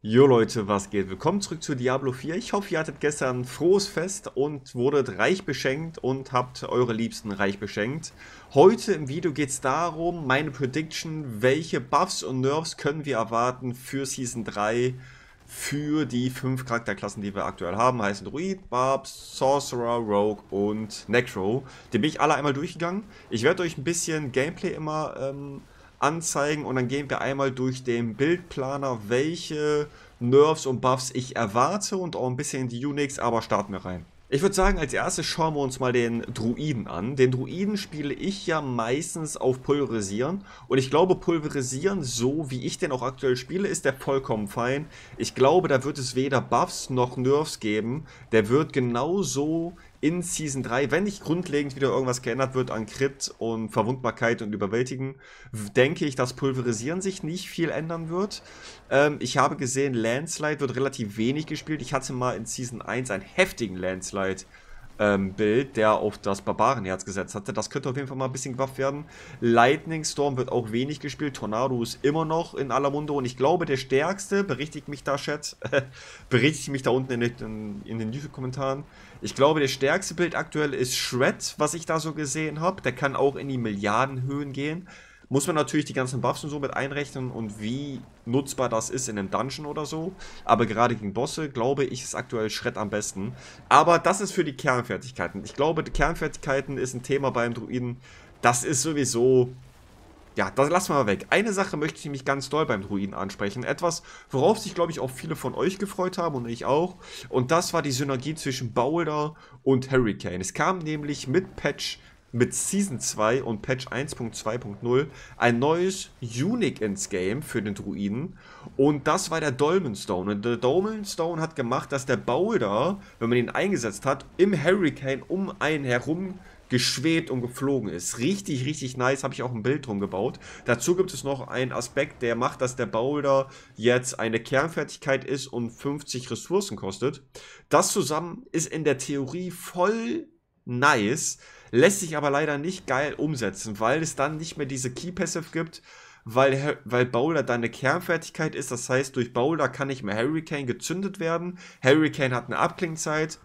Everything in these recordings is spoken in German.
Jo Leute, was geht? Willkommen zurück zu Diablo 4. Ich hoffe, ihr hattet gestern ein frohes Fest und wurdet reich beschenkt und habt eure Liebsten reich beschenkt. Heute im Video geht es darum, meine Prediction, welche Buffs und Nerfs können wir erwarten für Season 3 für die fünf Charakterklassen, die wir aktuell haben, heißen Druid, Barbs, Sorcerer, Rogue und Necro. Die bin ich alle einmal durchgegangen. Ich werde euch ein bisschen Gameplay immer... Ähm, anzeigen und dann gehen wir einmal durch den Bildplaner, welche Nerfs und Buffs ich erwarte und auch ein bisschen die Unix, aber starten wir rein. Ich würde sagen, als erstes schauen wir uns mal den Druiden an. Den Druiden spiele ich ja meistens auf Pulverisieren. Und ich glaube, Pulverisieren, so wie ich den auch aktuell spiele, ist der vollkommen fein. Ich glaube, da wird es weder Buffs noch Nerfs geben. Der wird genauso in Season 3, wenn nicht grundlegend wieder irgendwas geändert wird an Crit und Verwundbarkeit und Überwältigen, denke ich, dass Pulverisieren sich nicht viel ändern wird. Ähm, ich habe gesehen, Landslide wird relativ wenig gespielt. Ich hatte mal in Season 1 einen heftigen Landslide ähm, Bild, der auf das Barbarenherz gesetzt hatte. Das könnte auf jeden Fall mal ein bisschen gewafft werden. Lightning Storm wird auch wenig gespielt. Tornado ist immer noch in aller Munde. Und ich glaube, der stärkste, berichtigt mich da, Chat, berichtigt mich da unten in den, in den YouTube-Kommentaren. Ich glaube, der stärkste Bild aktuell ist Shred, was ich da so gesehen habe. Der kann auch in die Milliardenhöhen gehen. Muss man natürlich die ganzen Buffs und so mit einrechnen und wie nutzbar das ist in einem Dungeon oder so. Aber gerade gegen Bosse, glaube ich, ist aktuell Schritt am besten. Aber das ist für die Kernfertigkeiten. Ich glaube, die Kernfertigkeiten ist ein Thema beim Druiden. Das ist sowieso ja, das lassen wir mal weg. Eine Sache möchte ich nämlich ganz doll beim Druiden ansprechen. Etwas, worauf sich, glaube ich, auch viele von euch gefreut haben und ich auch. Und das war die Synergie zwischen Boulder und Hurricane. Es kam nämlich mit Patch mit Season 2 und Patch 1.2.0 ein neues Unique ins Game für den Druiden. Und das war der Dolmenstone. Und der Dolmenstone hat gemacht, dass der Boulder, wenn man ihn eingesetzt hat, im Hurricane um einen herum geschwebt und geflogen ist. Richtig, richtig nice, habe ich auch ein Bild drum gebaut. Dazu gibt es noch einen Aspekt, der macht, dass der Boulder jetzt eine Kernfertigkeit ist und 50 Ressourcen kostet. Das zusammen ist in der Theorie voll nice, Lässt sich aber leider nicht geil umsetzen, weil es dann nicht mehr diese Key Passive gibt, weil, weil Bowler dann eine Kernfertigkeit ist. Das heißt, durch Bowler kann nicht mehr Hurricane gezündet werden. Hurricane hat eine Abklingzeit.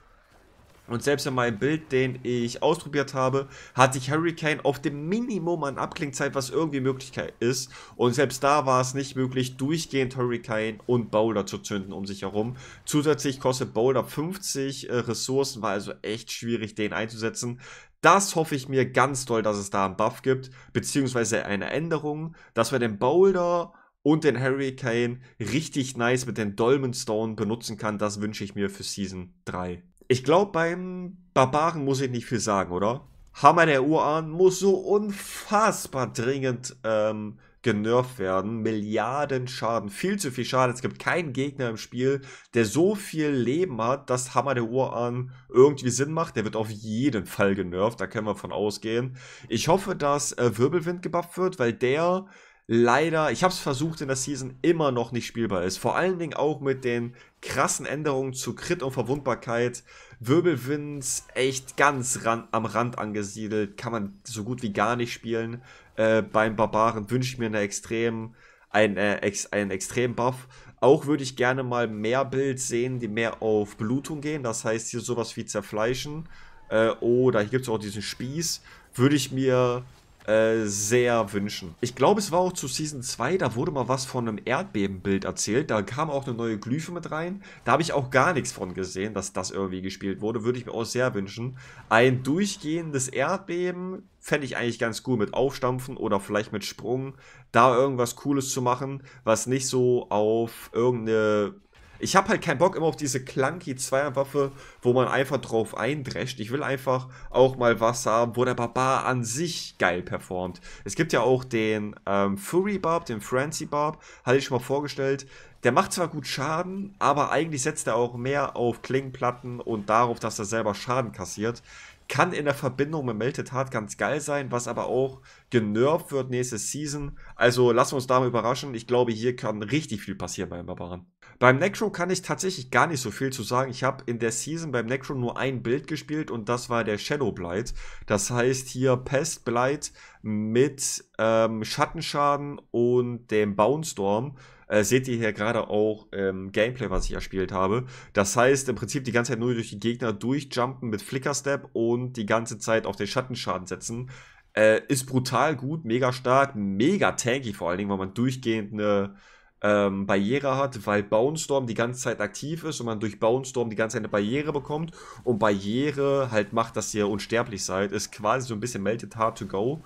Und selbst in meinem Bild, den ich ausprobiert habe, hatte ich Hurricane auf dem Minimum an Abklingzeit, was irgendwie möglich ist. Und selbst da war es nicht möglich, durchgehend Hurricane und Boulder zu zünden um sich herum. Zusätzlich kostet Boulder 50 äh, Ressourcen, war also echt schwierig, den einzusetzen. Das hoffe ich mir ganz doll, dass es da einen Buff gibt, beziehungsweise eine Änderung, dass wir den Boulder und den Hurricane richtig nice mit den Dolmenstone benutzen kann. Das wünsche ich mir für Season 3. Ich glaube, beim Barbaren muss ich nicht viel sagen, oder? Hammer der Uran muss so unfassbar dringend ähm, genervt werden. Milliarden Schaden, viel zu viel Schaden. Es gibt keinen Gegner im Spiel, der so viel Leben hat, dass Hammer der Uhr an irgendwie Sinn macht. Der wird auf jeden Fall genervt, da können wir von ausgehen. Ich hoffe, dass äh, Wirbelwind gebufft wird, weil der leider, ich habe es versucht in der Season, immer noch nicht spielbar ist. Vor allen Dingen auch mit den krassen Änderungen zu Crit und Verwundbarkeit Wirbelwinds echt ganz ran, am Rand angesiedelt, kann man so gut wie gar nicht spielen. Äh, beim Barbaren wünsche ich mir eine extrem, ein, äh, ex, einen extremen Buff. Auch würde ich gerne mal mehr Builds sehen, die mehr auf Blutung gehen. Das heißt hier sowas wie Zerfleischen. Äh, oder hier gibt es auch diesen Spieß. Würde ich mir äh, sehr wünschen. Ich glaube, es war auch zu Season 2, da wurde mal was von einem Erdbebenbild erzählt. Da kam auch eine neue Glyphe mit rein. Da habe ich auch gar nichts von gesehen, dass das irgendwie gespielt wurde. Würde ich mir auch sehr wünschen. Ein durchgehendes Erdbeben fände ich eigentlich ganz cool mit Aufstampfen oder vielleicht mit Sprung. Da irgendwas Cooles zu machen, was nicht so auf irgendeine ich habe halt keinen Bock immer auf diese clunky Zweierwaffe, wo man einfach drauf eindrescht. Ich will einfach auch mal was haben, wo der Barbar an sich geil performt. Es gibt ja auch den ähm, Fury Barb, den Frenzy Barb, hatte ich schon mal vorgestellt. Der macht zwar gut Schaden, aber eigentlich setzt er auch mehr auf Klingenplatten und darauf, dass er selber Schaden kassiert kann in der Verbindung mit Melted Heart ganz geil sein, was aber auch genervt wird nächste Season. Also lassen wir uns da mal überraschen. Ich glaube, hier kann richtig viel passieren beim Barbaren. Beim Necro kann ich tatsächlich gar nicht so viel zu sagen. Ich habe in der Season beim Necro nur ein Bild gespielt und das war der Shadow Blight. Das heißt hier Pest Blight mit ähm, Schattenschaden und dem Bounstorm. Äh, seht ihr hier gerade auch ähm, Gameplay, was ich erspielt habe. Das heißt im Prinzip die ganze Zeit nur durch die Gegner durchjumpen mit Flickerstep und die ganze Zeit auf den Schattenschaden setzen. Äh, ist brutal gut, mega stark, mega tanky vor allen Dingen, weil man durchgehend eine ähm, Barriere hat, weil Bounstorm die ganze Zeit aktiv ist und man durch Bounstorm die ganze Zeit eine Barriere bekommt und Barriere halt macht, dass ihr unsterblich seid. Ist quasi so ein bisschen Melted Hard to Go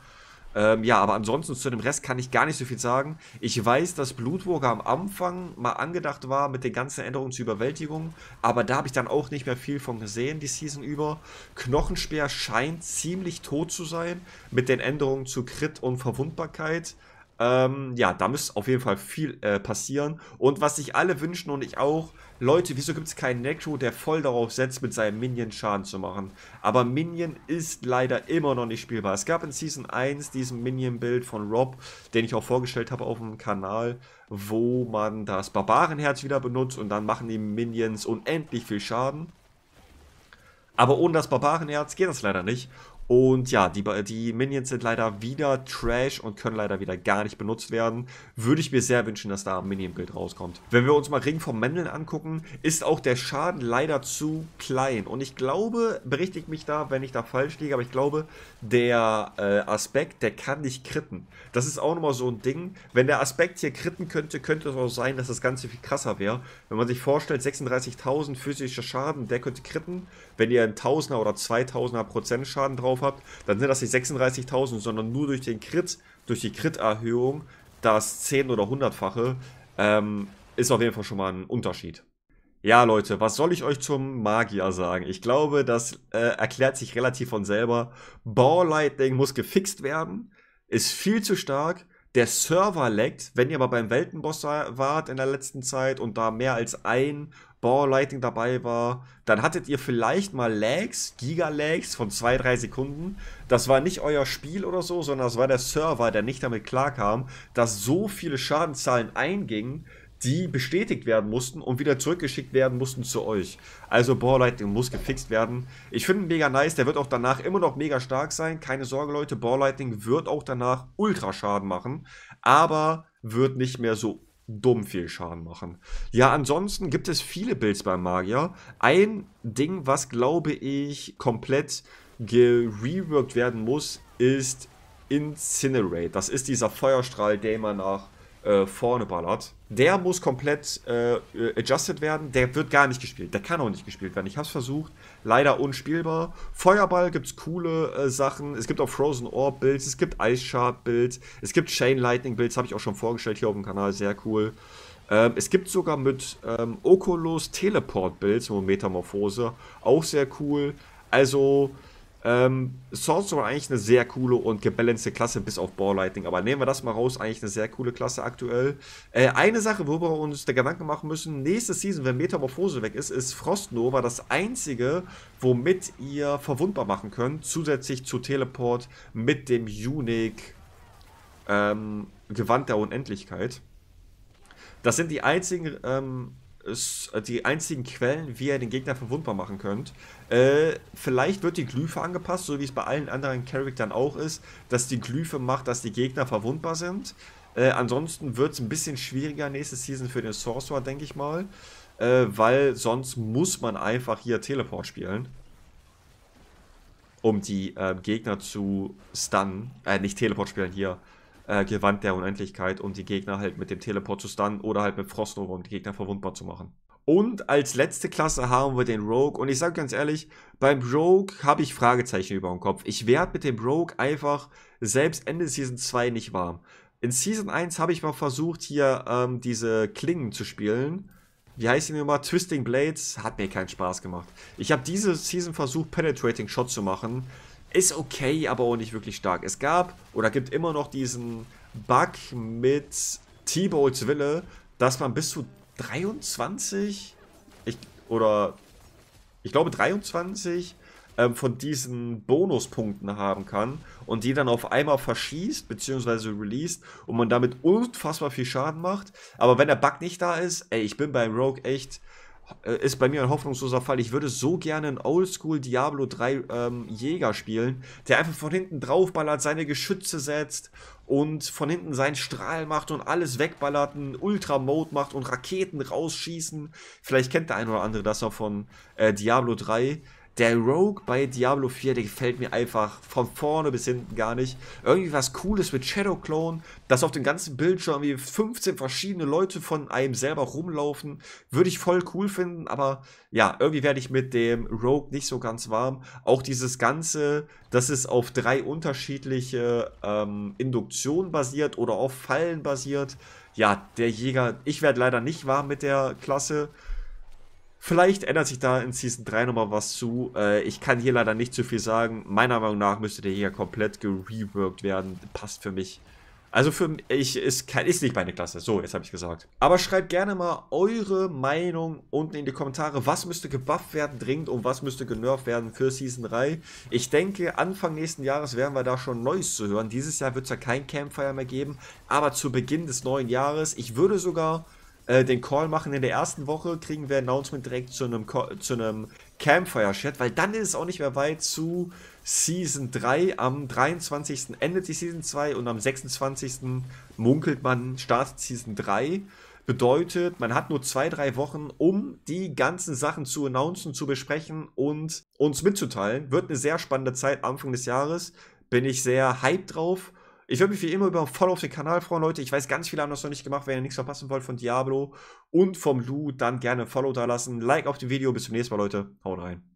ähm, ja, aber ansonsten zu dem Rest kann ich gar nicht so viel sagen. Ich weiß, dass Blutwurger am Anfang mal angedacht war mit den ganzen Änderungen zur Überwältigung, aber da habe ich dann auch nicht mehr viel von gesehen die Season über. Knochenspeer scheint ziemlich tot zu sein mit den Änderungen zu Crit und Verwundbarkeit. Ähm, ja, da müsste auf jeden Fall viel äh, passieren. Und was sich alle wünschen und ich auch, Leute, wieso gibt es keinen Necro, der voll darauf setzt, mit seinem Minion Schaden zu machen? Aber Minion ist leider immer noch nicht spielbar. Es gab in Season 1 diesen Minion-Bild von Rob, den ich auch vorgestellt habe auf dem Kanal, wo man das Barbarenherz wieder benutzt und dann machen die Minions unendlich viel Schaden. Aber ohne das Barbarenherz geht das leider nicht. Und ja, die, die Minions sind leider wieder Trash und können leider wieder gar nicht benutzt werden. Würde ich mir sehr wünschen, dass da ein Minion-Bild rauskommt. Wenn wir uns mal Ring vom Mendeln angucken, ist auch der Schaden leider zu klein. Und ich glaube, berichtigt mich da, wenn ich da falsch liege, aber ich glaube, der äh, Aspekt, der kann nicht kritten. Das ist auch nochmal so ein Ding. Wenn der Aspekt hier kritten könnte, könnte es auch sein, dass das Ganze viel krasser wäre. Wenn man sich vorstellt, 36.000 physischer Schaden, der könnte kritten. Wenn ihr einen 1000er oder 2000er Prozent Schaden drauf drauf habt, dann sind das nicht 36.000, sondern nur durch den Crit, durch die Crit-Erhöhung, das 10 oder 100-fache, ähm, ist auf jeden Fall schon mal ein Unterschied. Ja, Leute, was soll ich euch zum Magier sagen? Ich glaube, das äh, erklärt sich relativ von selber. Ball Lightning muss gefixt werden, ist viel zu stark, der Server laggt. Wenn ihr aber beim Weltenboss wart in der letzten Zeit und da mehr als ein Balllighting dabei war, dann hattet ihr vielleicht mal Lags, Giga-Lags von 2-3 Sekunden. Das war nicht euer Spiel oder so, sondern das war der Server, der nicht damit klarkam, dass so viele Schadenzahlen eingingen, die bestätigt werden mussten und wieder zurückgeschickt werden mussten zu euch. Also Lightning muss gefixt werden. Ich finde ihn mega nice, der wird auch danach immer noch mega stark sein. Keine Sorge Leute, Lightning wird auch danach ultra Schaden machen, aber wird nicht mehr so dumm viel Schaden machen. Ja, ansonsten gibt es viele Builds beim Magier. Ein Ding, was glaube ich komplett gereworked werden muss, ist Incinerate. Das ist dieser Feuerstrahl, der immer nach äh, vorne ballert. Der muss komplett äh, adjusted werden. Der wird gar nicht gespielt. Der kann auch nicht gespielt werden. Ich habe es versucht. Leider unspielbar. Feuerball gibt es coole äh, Sachen. Es gibt auch Frozen Orb Builds. Es gibt Ice Shard Builds. Es gibt Chain Lightning Builds. Habe ich auch schon vorgestellt hier auf dem Kanal. Sehr cool. Ähm, es gibt sogar mit ähm, Oculus Teleport Builds und Metamorphose. Auch sehr cool. Also ähm, Sorcerer eigentlich eine sehr coole und gebalancierte Klasse, bis auf Ball Lightning. Aber nehmen wir das mal raus, eigentlich eine sehr coole Klasse aktuell. Äh, eine Sache, worüber wir uns der Gedanken machen müssen, nächste Season, wenn Metamorphose weg ist, ist Frostnova das einzige, womit ihr verwundbar machen könnt, zusätzlich zu Teleport mit dem Unique ähm, Gewand der Unendlichkeit. Das sind die einzigen ähm, ist äh, die einzigen Quellen, wie ihr den Gegner verwundbar machen könnt. Äh, vielleicht wird die Glyphe angepasst, so wie es bei allen anderen Charaktern auch ist, dass die Glyphe macht, dass die Gegner verwundbar sind. Äh, ansonsten wird es ein bisschen schwieriger nächste Season für den Sorcerer, denke ich mal. Äh, weil sonst muss man einfach hier Teleport spielen. Um die ähm, Gegner zu stunnen. Äh, nicht Teleport spielen, hier äh, Gewand der Unendlichkeit, um die Gegner halt mit dem Teleport zu stunnen oder halt mit Frostnova, um die Gegner verwundbar zu machen. Und als letzte Klasse haben wir den Rogue. Und ich sage ganz ehrlich, beim Rogue habe ich Fragezeichen über dem Kopf. Ich werde mit dem Rogue einfach selbst Ende Season 2 nicht warm. In Season 1 habe ich mal versucht, hier ähm, diese Klingen zu spielen. Wie heißt die Nummer? Twisting Blades. Hat mir keinen Spaß gemacht. Ich habe diese Season versucht, Penetrating Shot zu machen. Ist okay, aber auch nicht wirklich stark. Es gab oder gibt immer noch diesen Bug mit T-Bolts Wille, dass man bis zu 23 ich, oder ich glaube 23 ähm, von diesen Bonuspunkten haben kann und die dann auf einmal verschießt bzw. released und man damit unfassbar viel Schaden macht. Aber wenn der Bug nicht da ist, ey, ich bin beim Rogue echt äh, ist bei mir ein hoffnungsloser Fall. Ich würde so gerne einen Oldschool Diablo 3 ähm, Jäger spielen, der einfach von hinten draufballert, seine Geschütze setzt und von hinten seinen Strahl macht und alles wegballert, einen Ultra-Mode macht und Raketen rausschießen. Vielleicht kennt der ein oder andere das auch von äh, Diablo 3. Der Rogue bei Diablo 4, der gefällt mir einfach von vorne bis hinten gar nicht. Irgendwie was Cooles mit Shadow Clone, dass auf dem ganzen Bildschirm wie 15 verschiedene Leute von einem selber rumlaufen, würde ich voll cool finden, aber ja, irgendwie werde ich mit dem Rogue nicht so ganz warm. Auch dieses Ganze, dass es auf drei unterschiedliche ähm, Induktionen basiert oder auf Fallen basiert. Ja, der Jäger, ich werde leider nicht warm mit der Klasse. Vielleicht ändert sich da in Season 3 nochmal was zu. Äh, ich kann hier leider nicht zu viel sagen. Meiner Meinung nach müsste der hier komplett gereworked werden. Passt für mich. Also für mich ist, kein, ist nicht meine Klasse. So, jetzt habe ich gesagt. Aber schreibt gerne mal eure Meinung unten in die Kommentare. Was müsste gebufft werden dringend und was müsste genervt werden für Season 3? Ich denke, Anfang nächsten Jahres werden wir da schon Neues zu hören. Dieses Jahr wird es ja kein Campfire mehr geben. Aber zu Beginn des neuen Jahres, ich würde sogar äh, den Call machen in der ersten Woche, kriegen wir Announcement direkt zu einem, zu einem Campfire-Chat, weil dann ist es auch nicht mehr weit zu Season 3. Am 23. endet die Season 2 und am 26. munkelt man, startet Season 3. Bedeutet, man hat nur zwei, drei Wochen, um die ganzen Sachen zu announcen, zu besprechen und uns mitzuteilen. Wird eine sehr spannende Zeit Anfang des Jahres. Bin ich sehr hyped drauf. Ich würde mich wie immer über voll auf den Kanal freuen, Leute. Ich weiß, ganz viele haben das noch nicht gemacht. Wenn ihr nichts verpassen wollt von Diablo und vom Lou, dann gerne ein Follow da lassen. Like auf dem Video. Bis zum nächsten Mal, Leute. Haut rein.